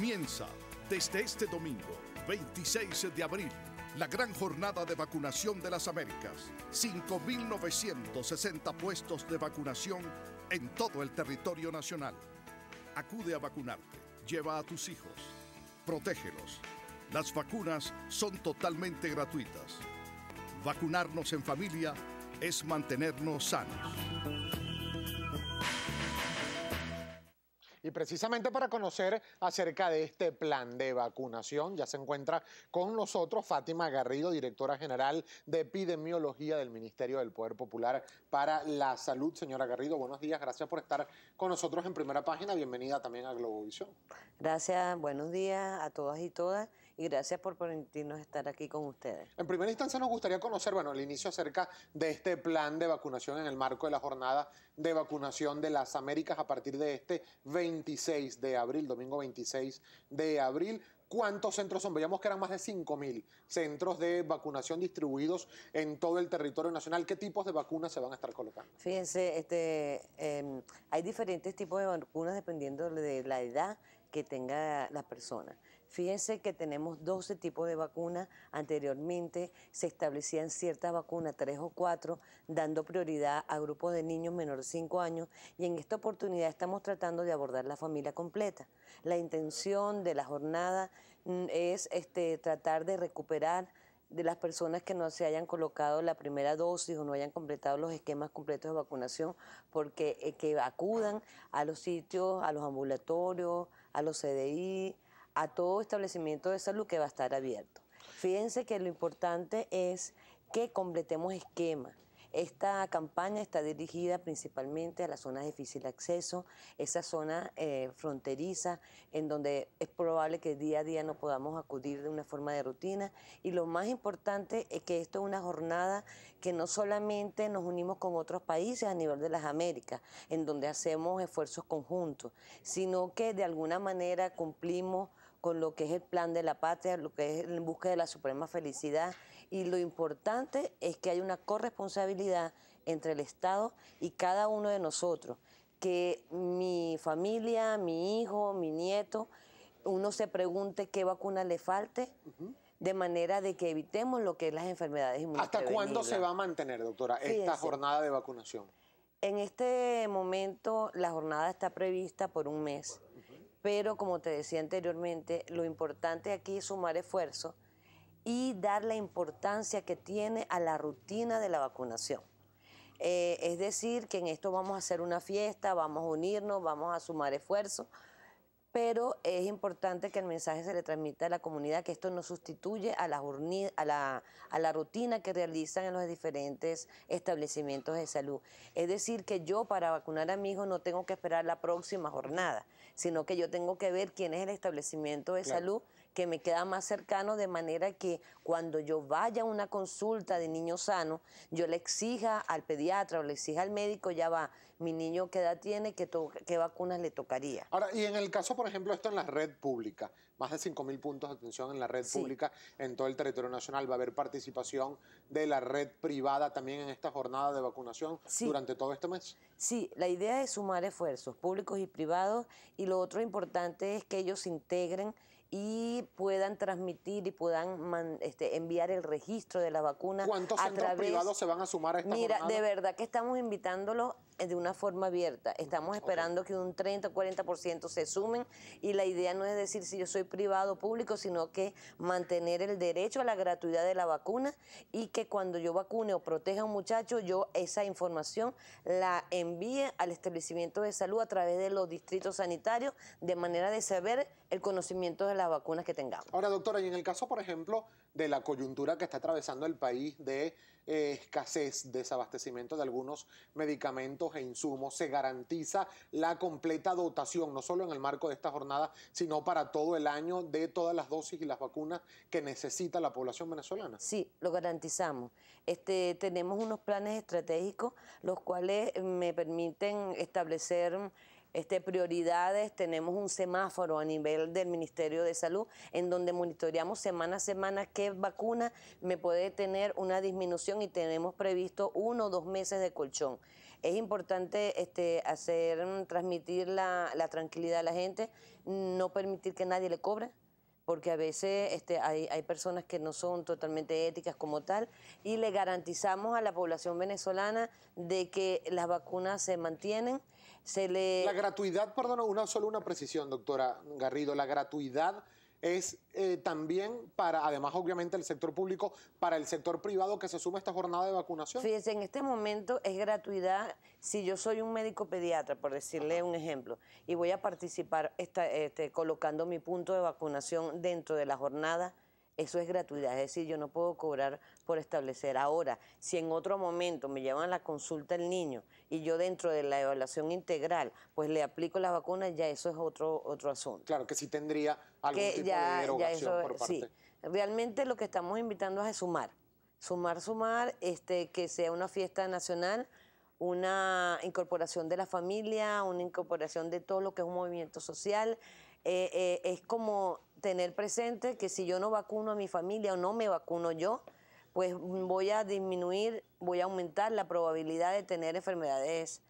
Comienza desde este domingo, 26 de abril, la gran jornada de vacunación de las Américas. 5.960 puestos de vacunación en todo el territorio nacional. Acude a vacunarte, lleva a tus hijos, protégelos. Las vacunas son totalmente gratuitas. Vacunarnos en familia es mantenernos sanos. Y precisamente para conocer acerca de este plan de vacunación, ya se encuentra con nosotros Fátima Garrido, directora general de epidemiología del Ministerio del Poder Popular para la Salud. Señora Garrido, buenos días, gracias por estar con nosotros en primera página. Bienvenida también a Globovisión. Gracias, buenos días a todas y todas y gracias por permitirnos estar aquí con ustedes. En primera instancia nos gustaría conocer, bueno, el inicio acerca de este plan de vacunación en el marco de la jornada de vacunación de las Américas a partir de este 26 de abril, domingo 26 de abril. ¿Cuántos centros son? Veíamos que eran más de 5.000 centros de vacunación distribuidos en todo el territorio nacional. ¿Qué tipos de vacunas se van a estar colocando? Fíjense, este, em, hay diferentes tipos de vacunas dependiendo de la edad que tenga la persona. Fíjense que tenemos 12 tipos de vacunas. Anteriormente se establecían ciertas vacunas, tres o cuatro, dando prioridad a grupos de niños menores de 5 años. Y en esta oportunidad estamos tratando de abordar la familia completa. La intención de la jornada mm, es este, tratar de recuperar de las personas que no se hayan colocado la primera dosis o no hayan completado los esquemas completos de vacunación, porque eh, que acudan a los sitios, a los ambulatorios, a los CDI, a todo establecimiento de salud que va a estar abierto. Fíjense que lo importante es que completemos esquema. Esta campaña está dirigida principalmente a las zonas de difícil acceso, esa zona eh, fronteriza, en donde es probable que día a día no podamos acudir de una forma de rutina. Y lo más importante es que esto es una jornada que no solamente nos unimos con otros países a nivel de las Américas, en donde hacemos esfuerzos conjuntos, sino que de alguna manera cumplimos con lo que es el plan de la patria, lo que es en busca de la suprema felicidad. Y lo importante es que hay una corresponsabilidad entre el Estado y cada uno de nosotros. Que mi familia, mi hijo, mi nieto, uno se pregunte qué vacuna le falte. de manera de que evitemos lo que es las enfermedades ¿Hasta cuándo se va a mantener, doctora, esta jornada de vacunación? En este momento la jornada está prevista por un mes pero como te decía anteriormente, lo importante aquí es sumar esfuerzo y dar la importancia que tiene a la rutina de la vacunación. Eh, es decir, que en esto vamos a hacer una fiesta, vamos a unirnos, vamos a sumar esfuerzo pero es importante que el mensaje se le transmita a la comunidad, que esto no sustituye a la, a la, a la rutina que realizan en los diferentes establecimientos de salud. Es decir, que yo para vacunar a mi hijo no tengo que esperar la próxima jornada, sino que yo tengo que ver quién es el establecimiento de salud que me queda más cercano, de manera que cuando yo vaya a una consulta de niño sano, yo le exija al pediatra o le exija al médico, ya va, mi niño qué edad tiene, qué, qué vacunas le tocaría. Ahora, y en el caso, por ejemplo, esto en la red pública, más de 5.000 puntos de atención en la red pública en todo el territorio nacional, va a haber participación de la red privada también en esta jornada de vacunación durante todo este mes. Sí, la idea es sumar esfuerzos públicos y privados y lo otro importante es que ellos se integren y puedan transmitir y puedan este, enviar el registro de la vacuna. ¿Cuántos a privados se van a sumar a esta Mira, de verdad que estamos invitándolo eh, de una forma abierta. Estamos esperando que un 30 o 40% se sumen y la idea no es decir si yo soy privado o público, sino que mantener el derecho a la gratuidad de la vacuna y que cuando yo vacune o proteja a un muchacho, yo esa información la envíe al establecimiento de salud a través de los distritos sanitarios, de manera de saber el conocimiento de las vacunas que tengamos. Ahora, doctora, y en el caso, por ejemplo, de la coyuntura que está atravesando el país de eh, escasez, desabastecimiento de algunos medicamentos e insumos, ¿se garantiza la completa dotación, no solo en el marco de esta jornada, sino para todo el año de todas las dosis y las vacunas que necesita la población venezolana? Sí, lo garantizamos. Este, tenemos unos planes estratégicos los cuales eh, me permiten establecer este, prioridades, tenemos un semáforo a nivel del Ministerio de Salud en donde monitoreamos semana a semana qué vacuna me puede tener una disminución y tenemos previsto uno o dos meses de colchón. Es importante este, hacer, mm, transmitir la, tranquilidad a la gente, no permitir que nadie le cobre, porque a veces este, hay, hay, personas que no son totalmente éticas como tal, y le garantizamos a la población venezolana de que las vacunas se mantienen se le... La gratuidad, perdón, una solo una precisión, doctora Garrido, la gratuidad es eh, también para, además obviamente el sector público, para el sector privado que se suma a esta jornada de vacunación? Fíjese, en este momento es gratuidad si yo soy un médico pediatra, por decirle un ejemplo, y voy a participar esta, este, colocando mi punto de vacunación dentro de la jornada eso es gratuidad, es decir, yo no puedo cobrar por establecer. Ahora, si en otro momento me llevan a la consulta el niño y yo dentro de la evaluación integral, pues le aplico las vacunas, ya eso es otro, otro asunto. Claro, que sí tendría algún tipo de derogación por parte. Realmente lo que estamos invitando es a sumar, sumar, sumar, este, que sea una fiesta nacional, una incorporación de la familia, una incorporación de todo lo que es un movimiento social, eh, eh, es como tener presente que si yo no vacuno a mi familia o no me vacuno yo, pues mm, voy a disminuir, voy a aumentar la probabilidad de tener enfermedades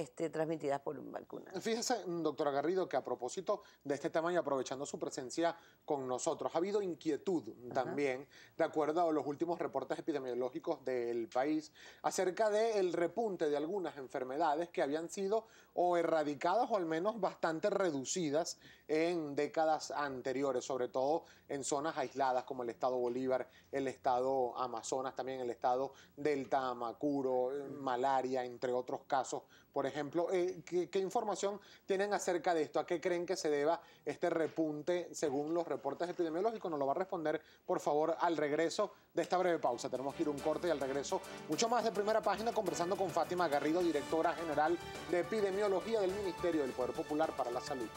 este, transmitidas por un vacuna. Fíjese, doctora Garrido, que a propósito de este tema y aprovechando su presencia con nosotros, ha habido inquietud también, de acuerdo a los últimos reportes epidemiológicos del país, acerca del repunte de algunas enfermedades que habían sido o erradicadas o al menos bastante reducidas en décadas anteriores, sobre todo en zonas aisladas como el estado Bolívar, el estado Amazonas, también el estado Delta Amacuro, malaria, entre otros casos, por ejemplo, eh, ¿qué, ¿qué, información tienen acerca de esto? ¿A qué creen que se deba este repunte según los reportes epidemiológicos? Nos lo va a responder, por favor, al regreso de esta breve pausa. Tenemos que ir un corte y al regreso mucho más de primera página conversando con Fátima Garrido, directora general de epidemiología del Ministerio del Poder Popular para la Salud.